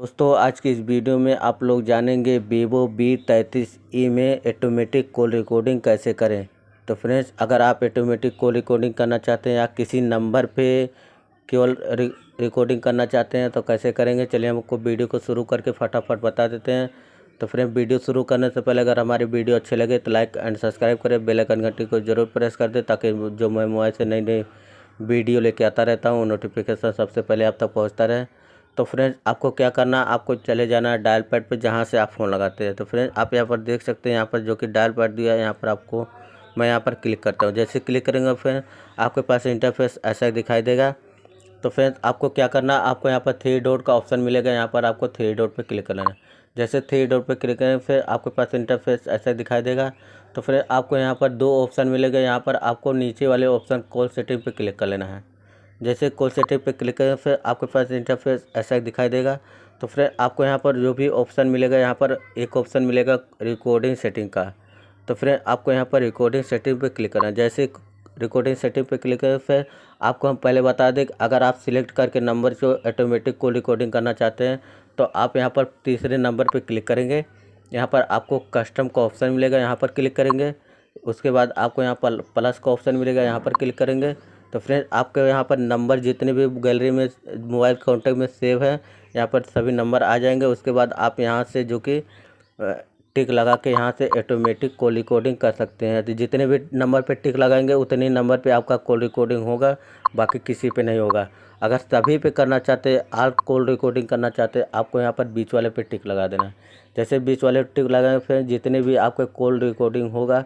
दोस्तों आज की इस वीडियो में आप लोग जानेंगे वीवो बी तैंतीस ई e में ऑटोमेटिक कॉल रिकॉर्डिंग कैसे करें तो फ्रेंड्स अगर आप ऑटोमेटिक कॉल रिकॉर्डिंग करना चाहते हैं या किसी नंबर पे केवल रिकॉर्डिंग करना चाहते हैं तो कैसे करेंगे चलिए हम आपको वीडियो को शुरू करके फटाफट बता देते हैं तो फ्रेंड वीडियो शुरू करने से पहले अगर हमारी वीडियो अच्छी लगे तो लाइक एंड सब्सक्राइब करें बेलाइकन घंटी को जरूर प्रेस कर दें ताकि जो मैं मोबाइल से नई नई वीडियो लेके आता रहता हूँ नोटिफिकेशन सबसे पहले आप तक पहुँचता रहे तो फ्रेंड्स आपको क्या करना आपको चले जाना है डायल पैड पर जहाँ से आप फ़ोन लगाते हैं तो फ्रेंड्स आप यहाँ पर देख सकते हैं यहाँ पर जो कि डायल पैड दिया है यहाँ पर आपको मैं यहाँ पर क्लिक करता हूँ जैसे क्लिक करेंगे फ्रेंड आपके पास इंटरफेस ऐसा दिखाई देगा तो फ्रेंड्स आपको क्या करना आपको यहाँ पर थ्री डोर का ऑप्शन मिलेगा यहाँ पर आपको थ्री डोर पर क्लिक करना है जैसे थ्री डोर पर क्लिक करें फिर आपके पास इंटरफेस ऐसा दिखाई देगा तो फिर आपको यहाँ पर दो ऑप्शन मिलेगा यहाँ पर आपको नीचे वाले ऑप्शन कॉल सेटिंग पर क्लिक कर लेना है जैसे कॉल सेटिंग पे क्लिक करें फिर आपके पास इंटरफेस ऐसा दिखाई देगा तो फिर आपको यहाँ पर जो भी ऑप्शन मिलेगा यहाँ पर एक ऑप्शन मिलेगा रिकॉर्डिंग सेटिंग का तो फिर आपको यहाँ पर रिकॉर्डिंग सेटिंग पे क्लिक करना जैसे रिकॉर्डिंग सेटिंग पे क्लिक करें फिर आपको हम पहले बता दें अगर आप सिलेक्ट करके नंबर जो ऑटोमेटिक को रिकॉर्डिंग करना चाहते हैं तो आप यहाँ पर तीसरे नंबर पर क्लिक करेंगे यहाँ पर आपको कस्टम का ऑप्शन मिलेगा यहाँ पर क्लिक करेंगे उसके बाद आपको यहाँ पर प्लस का ऑप्शन मिलेगा यहाँ पर क्लिक करेंगे तो फ्रेंड आपके यहाँ पर नंबर जितने भी गैलरी में मोबाइल कॉन्टैक्ट में सेव है यहाँ पर सभी नंबर आ जाएंगे उसके बाद आप यहाँ से जो कि टिक लगा के यहाँ से ऑटोमेटिक कॉल रिकॉर्डिंग कर सकते हैं तो जितने भी नंबर पे टिक लगाएंगे उतने नंबर पे आपका कॉल रिकॉर्डिंग होगा बाकी किसी पे नहीं होगा अगर सभी पे करना चाहते आल कॉल रिकॉर्डिंग करना चाहते आपको यहाँ पर बीच वाले पे टिक लगा देना है जैसे बीच वाले टिक लगाएंगे फिर जितने भी आपके कॉल रिकॉर्डिंग होगा